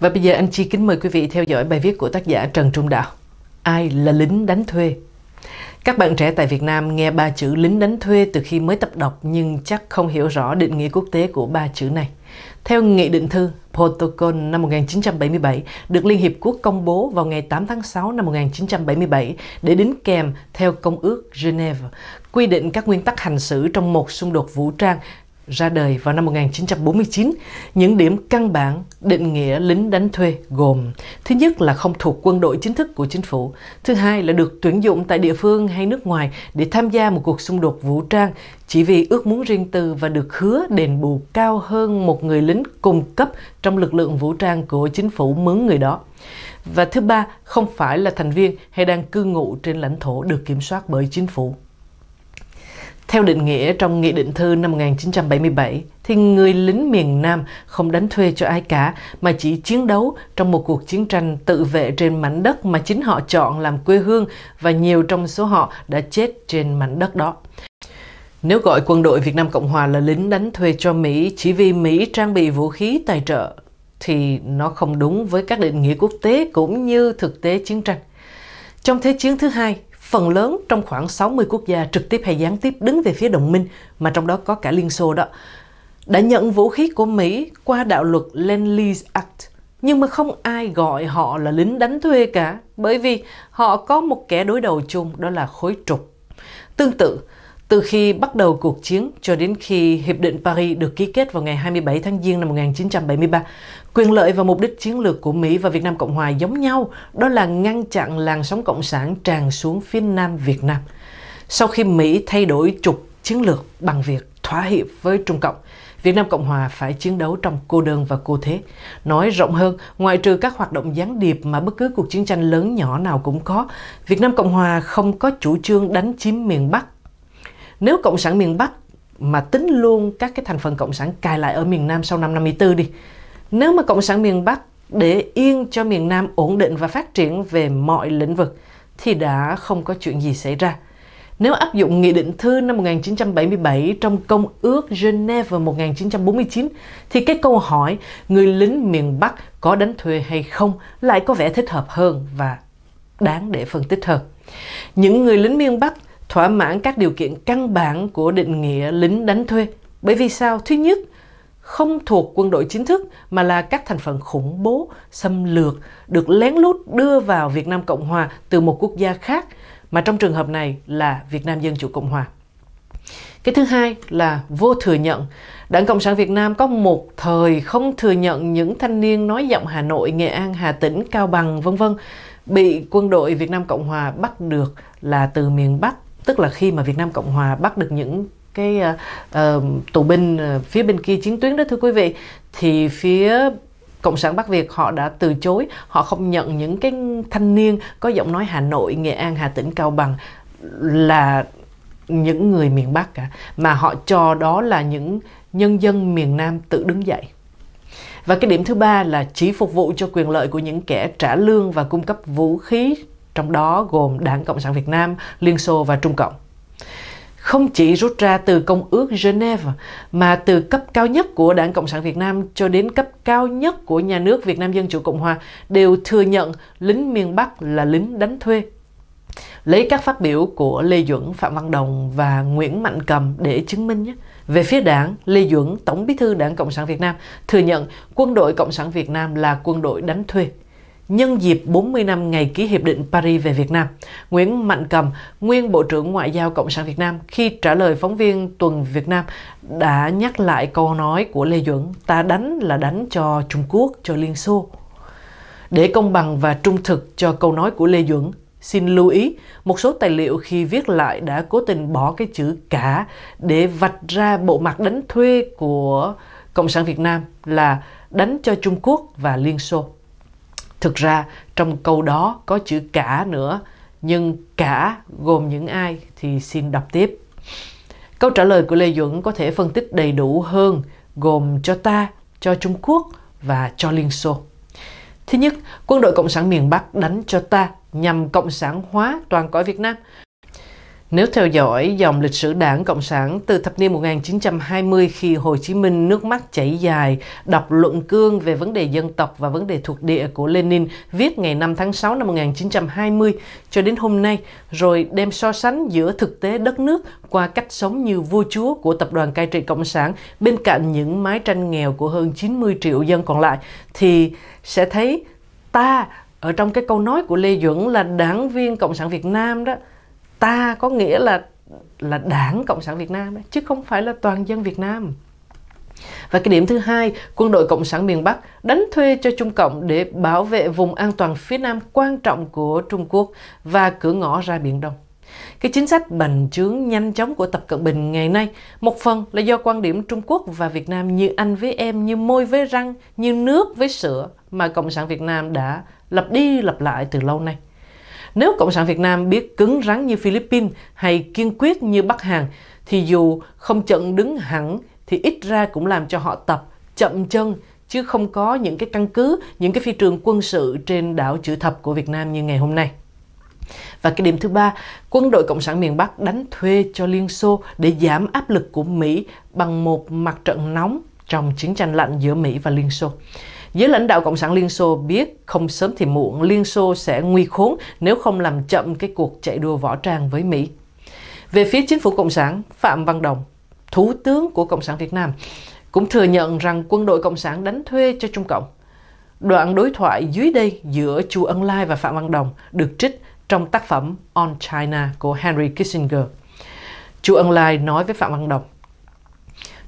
Và bây giờ anh Chi kính mời quý vị theo dõi bài viết của tác giả Trần Trung Đạo. Ai là lính đánh thuê? Các bạn trẻ tại Việt Nam nghe ba chữ lính đánh thuê từ khi mới tập đọc nhưng chắc không hiểu rõ định nghĩa quốc tế của ba chữ này. Theo Nghị định thư Protocol năm 1977 được Liên Hiệp Quốc công bố vào ngày 8 tháng 6 năm 1977 để đính kèm theo Công ước Geneva, quy định các nguyên tắc hành xử trong một xung đột vũ trang ra đời vào năm 1949, những điểm căn bản định nghĩa lính đánh thuê gồm thứ nhất là không thuộc quân đội chính thức của chính phủ, thứ hai là được tuyển dụng tại địa phương hay nước ngoài để tham gia một cuộc xung đột vũ trang chỉ vì ước muốn riêng tư và được hứa đền bù cao hơn một người lính cung cấp trong lực lượng vũ trang của chính phủ mướn người đó. Và thứ ba, không phải là thành viên hay đang cư ngụ trên lãnh thổ được kiểm soát bởi chính phủ. Theo định nghĩa trong Nghị định thư năm 1977, thì người lính miền Nam không đánh thuê cho ai cả, mà chỉ chiến đấu trong một cuộc chiến tranh tự vệ trên mảnh đất mà chính họ chọn làm quê hương và nhiều trong số họ đã chết trên mảnh đất đó. Nếu gọi quân đội Việt Nam Cộng Hòa là lính đánh thuê cho Mỹ chỉ vì Mỹ trang bị vũ khí tài trợ, thì nó không đúng với các định nghĩa quốc tế cũng như thực tế chiến tranh. Trong Thế chiến thứ hai, phần lớn trong khoảng 60 quốc gia trực tiếp hay gián tiếp đứng về phía đồng minh mà trong đó có cả Liên Xô đó đã nhận vũ khí của Mỹ qua đạo luật Lend-Lease Act nhưng mà không ai gọi họ là lính đánh thuê cả bởi vì họ có một kẻ đối đầu chung đó là khối trục. Tương tự, từ khi bắt đầu cuộc chiến cho đến khi Hiệp định Paris được ký kết vào ngày 27 tháng Giêng năm 1973, quyền lợi và mục đích chiến lược của Mỹ và Việt Nam Cộng Hòa giống nhau, đó là ngăn chặn làn sóng Cộng sản tràn xuống phía Nam Việt Nam. Sau khi Mỹ thay đổi trục chiến lược bằng việc thỏa hiệp với Trung Cộng, Việt Nam Cộng Hòa phải chiến đấu trong cô đơn và cô thế. Nói rộng hơn, ngoại trừ các hoạt động gián điệp mà bất cứ cuộc chiến tranh lớn nhỏ nào cũng có, Việt Nam Cộng Hòa không có chủ trương đánh chiếm miền Bắc nếu cộng sản miền Bắc mà tính luôn các cái thành phần cộng sản cài lại ở miền Nam sau năm 54 đi. Nếu mà cộng sản miền Bắc để yên cho miền Nam ổn định và phát triển về mọi lĩnh vực thì đã không có chuyện gì xảy ra. Nếu áp dụng Nghị định thư năm 1977 trong Công ước Geneva 1949 thì cái câu hỏi người lính miền Bắc có đánh thuê hay không lại có vẻ thích hợp hơn và đáng để phân tích hơn. Những người lính miền Bắc thỏa mãn các điều kiện căn bản của định nghĩa lính đánh thuê. Bởi vì sao? Thứ nhất, không thuộc quân đội chính thức mà là các thành phần khủng bố, xâm lược được lén lút đưa vào Việt Nam Cộng Hòa từ một quốc gia khác mà trong trường hợp này là Việt Nam Dân Chủ Cộng Hòa. Cái thứ hai là vô thừa nhận. Đảng Cộng sản Việt Nam có một thời không thừa nhận những thanh niên nói giọng Hà Nội, Nghệ An, Hà Tĩnh, Cao Bằng vân vân bị quân đội Việt Nam Cộng Hòa bắt được là từ miền Bắc tức là khi mà Việt Nam Cộng Hòa bắt được những cái uh, tù binh uh, phía bên kia chiến tuyến đó thưa quý vị thì phía cộng sản bắc việt họ đã từ chối họ không nhận những cái thanh niên có giọng nói hà nội nghệ an hà tĩnh cao bằng là những người miền bắc cả mà họ cho đó là những nhân dân miền nam tự đứng dậy và cái điểm thứ ba là chỉ phục vụ cho quyền lợi của những kẻ trả lương và cung cấp vũ khí trong đó gồm Đảng Cộng sản Việt Nam, Liên Xô và Trung Cộng. Không chỉ rút ra từ Công ước Geneva mà từ cấp cao nhất của Đảng Cộng sản Việt Nam cho đến cấp cao nhất của nhà nước Việt Nam Dân Chủ Cộng Hòa đều thừa nhận lính miền Bắc là lính đánh thuê. Lấy các phát biểu của Lê Duẩn, Phạm Văn Đồng và Nguyễn Mạnh Cầm để chứng minh nhé. Về phía đảng, Lê Duẩn, Tổng bí thư Đảng Cộng sản Việt Nam, thừa nhận quân đội Cộng sản Việt Nam là quân đội đánh thuê. Nhân dịp 40 năm ngày ký Hiệp định Paris về Việt Nam, Nguyễn Mạnh Cầm, nguyên Bộ trưởng Ngoại giao Cộng sản Việt Nam khi trả lời phóng viên Tuần Việt Nam đã nhắc lại câu nói của Lê Duẩn ta đánh là đánh cho Trung Quốc, cho Liên Xô. Để công bằng và trung thực cho câu nói của Lê Duẩn, xin lưu ý một số tài liệu khi viết lại đã cố tình bỏ cái chữ cả để vạch ra bộ mặt đánh thuê của Cộng sản Việt Nam là đánh cho Trung Quốc và Liên Xô. Thực ra trong câu đó có chữ cả nữa, nhưng cả gồm những ai thì xin đọc tiếp. Câu trả lời của Lê Duẩn có thể phân tích đầy đủ hơn gồm cho ta, cho Trung Quốc và cho Liên Xô. Thứ nhất, quân đội Cộng sản miền Bắc đánh cho ta nhằm cộng sản hóa toàn cõi Việt Nam. Nếu theo dõi dòng lịch sử đảng Cộng sản từ thập niên 1920 khi Hồ Chí Minh nước mắt chảy dài, đọc luận cương về vấn đề dân tộc và vấn đề thuộc địa của Lenin viết ngày 5 tháng 6 năm 1920 cho đến hôm nay, rồi đem so sánh giữa thực tế đất nước qua cách sống như vua chúa của tập đoàn cai trị Cộng sản bên cạnh những mái tranh nghèo của hơn 90 triệu dân còn lại, thì sẽ thấy ta ở trong cái câu nói của Lê Duẩn là đảng viên Cộng sản Việt Nam đó ta có nghĩa là là đảng cộng sản việt nam chứ không phải là toàn dân việt nam và cái điểm thứ hai, quân đội Cộng sản miền Bắc đánh thuê cho Trung Cộng để bảo vệ vùng an toàn phía Nam quan trọng của Trung Quốc và cửa ngõ ra Biển Đông. Cái chính sách bành trướng nhanh chóng của Tập Cận Bình ngày nay, một phần là do quan điểm Trung Quốc và Việt Nam như anh với em, như môi với răng, như nước với sữa mà Cộng sản Việt Nam đã lặp đi lặp lại từ lâu nay. Nếu Cộng sản Việt Nam biết cứng rắn như Philippines hay kiên quyết như Bắc Hàn, thì dù không trận đứng hẳn thì ít ra cũng làm cho họ tập chậm chân chứ không có những cái căn cứ, những cái phi trường quân sự trên đảo chữ thập của Việt Nam như ngày hôm nay. Và cái điểm thứ ba, quân đội Cộng sản miền Bắc đánh thuê cho Liên Xô để giảm áp lực của Mỹ bằng một mặt trận nóng trong chiến tranh lạnh giữa Mỹ và Liên Xô. Giới lãnh đạo Cộng sản Liên Xô biết không sớm thì muộn Liên Xô sẽ nguy khốn nếu không làm chậm cái cuộc chạy đua võ trang với Mỹ. Về phía chính phủ Cộng sản, Phạm Văn Đồng, Thủ tướng của Cộng sản Việt Nam, cũng thừa nhận rằng quân đội Cộng sản đánh thuê cho Trung Cộng. Đoạn đối thoại dưới đây giữa Chu Ân Lai và Phạm Văn Đồng được trích trong tác phẩm On China của Henry Kissinger. Chu Ân Lai nói với Phạm Văn Đồng,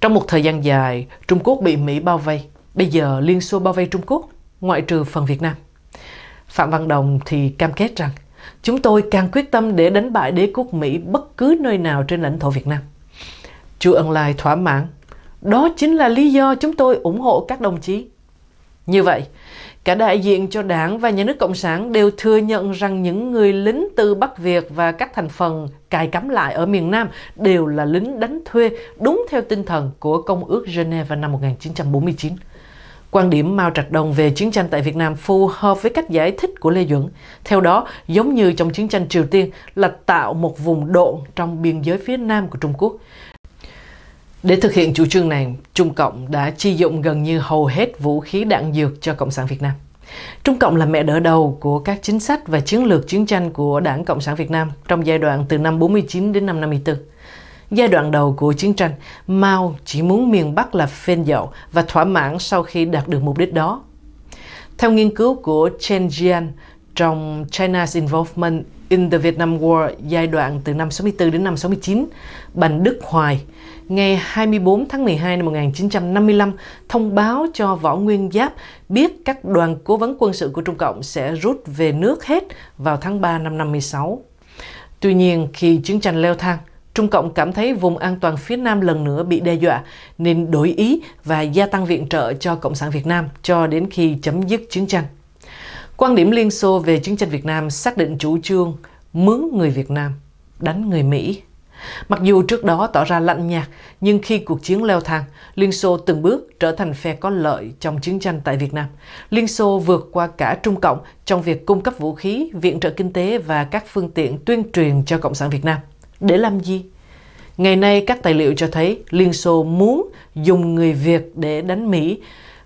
trong một thời gian dài, Trung Quốc bị Mỹ bao vây. Bây giờ Liên Xô bao vây Trung Quốc, ngoại trừ phần Việt Nam. Phạm Văn Đồng thì cam kết rằng chúng tôi càng quyết tâm để đánh bại đế quốc Mỹ bất cứ nơi nào trên lãnh thổ Việt Nam. Chu Ân Lai thỏa mãn, đó chính là lý do chúng tôi ủng hộ các đồng chí. Như vậy, cả đại diện cho đảng và nhà nước Cộng sản đều thừa nhận rằng những người lính từ Bắc Việt và các thành phần cài cắm lại ở miền Nam đều là lính đánh thuê đúng theo tinh thần của Công ước Geneva năm 1949. Quan điểm Mao Trạch Đông về chiến tranh tại Việt Nam phù hợp với cách giải thích của Lê Duẩn. Theo đó, giống như trong chiến tranh Triều Tiên là tạo một vùng độn trong biên giới phía nam của Trung Quốc. Để thực hiện chủ trương này, Trung Cộng đã chi dụng gần như hầu hết vũ khí đạn dược cho Cộng sản Việt Nam. Trung Cộng là mẹ đỡ đầu của các chính sách và chiến lược chiến tranh của Đảng Cộng sản Việt Nam trong giai đoạn từ năm 49 đến năm 54. Giai đoạn đầu của chiến tranh, Mao chỉ muốn miền Bắc là phên dậu và thỏa mãn sau khi đạt được mục đích đó. Theo nghiên cứu của Chen Jian trong China's Involvement in the Vietnam War giai đoạn từ năm 64 đến năm 69, Bành Đức Hoài ngày 24 tháng 12 năm 1955 thông báo cho Võ Nguyên Giáp biết các đoàn cố vấn quân sự của Trung Cộng sẽ rút về nước hết vào tháng 3 năm 56. Tuy nhiên, khi chiến tranh leo thang, Trung Cộng cảm thấy vùng an toàn phía Nam lần nữa bị đe dọa nên đổi ý và gia tăng viện trợ cho Cộng sản Việt Nam cho đến khi chấm dứt chiến tranh. Quan điểm Liên Xô về chiến tranh Việt Nam xác định chủ trương mướn người Việt Nam, đánh người Mỹ. Mặc dù trước đó tỏ ra lạnh nhạt, nhưng khi cuộc chiến leo thang, Liên Xô từng bước trở thành phe có lợi trong chiến tranh tại Việt Nam. Liên Xô vượt qua cả Trung Cộng trong việc cung cấp vũ khí, viện trợ kinh tế và các phương tiện tuyên truyền cho Cộng sản Việt Nam. Để làm gì? Ngày nay các tài liệu cho thấy Liên Xô muốn dùng người Việt để đánh Mỹ,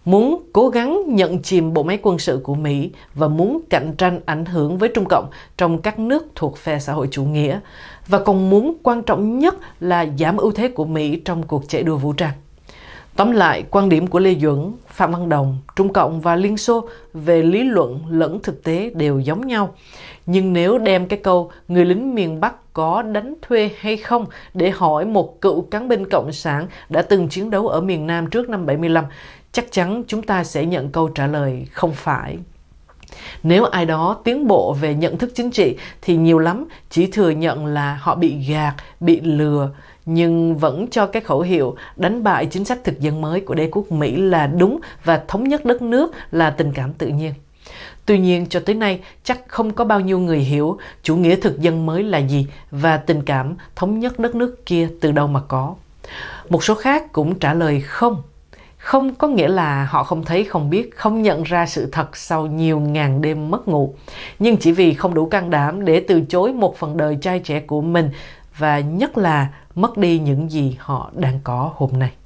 muốn cố gắng nhận chìm bộ máy quân sự của Mỹ và muốn cạnh tranh ảnh hưởng với Trung Cộng trong các nước thuộc phe xã hội chủ nghĩa và còn muốn quan trọng nhất là giảm ưu thế của Mỹ trong cuộc chạy đua vũ trang. Tóm lại, quan điểm của Lê Duẩn, Phạm Văn Đồng, Trung Cộng và Liên Xô về lý luận lẫn thực tế đều giống nhau. Nhưng nếu đem cái câu người lính miền Bắc có đánh thuê hay không để hỏi một cựu cán binh Cộng sản đã từng chiến đấu ở miền Nam trước năm 75, chắc chắn chúng ta sẽ nhận câu trả lời không phải. Nếu ai đó tiến bộ về nhận thức chính trị thì nhiều lắm chỉ thừa nhận là họ bị gạt, bị lừa, nhưng vẫn cho cái khẩu hiệu đánh bại chính sách thực dân mới của đế quốc Mỹ là đúng và thống nhất đất nước là tình cảm tự nhiên. Tuy nhiên cho tới nay chắc không có bao nhiêu người hiểu chủ nghĩa thực dân mới là gì và tình cảm thống nhất đất nước kia từ đâu mà có. Một số khác cũng trả lời không. Không có nghĩa là họ không thấy, không biết, không nhận ra sự thật sau nhiều ngàn đêm mất ngủ. Nhưng chỉ vì không đủ can đảm để từ chối một phần đời trai trẻ của mình và nhất là mất đi những gì họ đang có hôm nay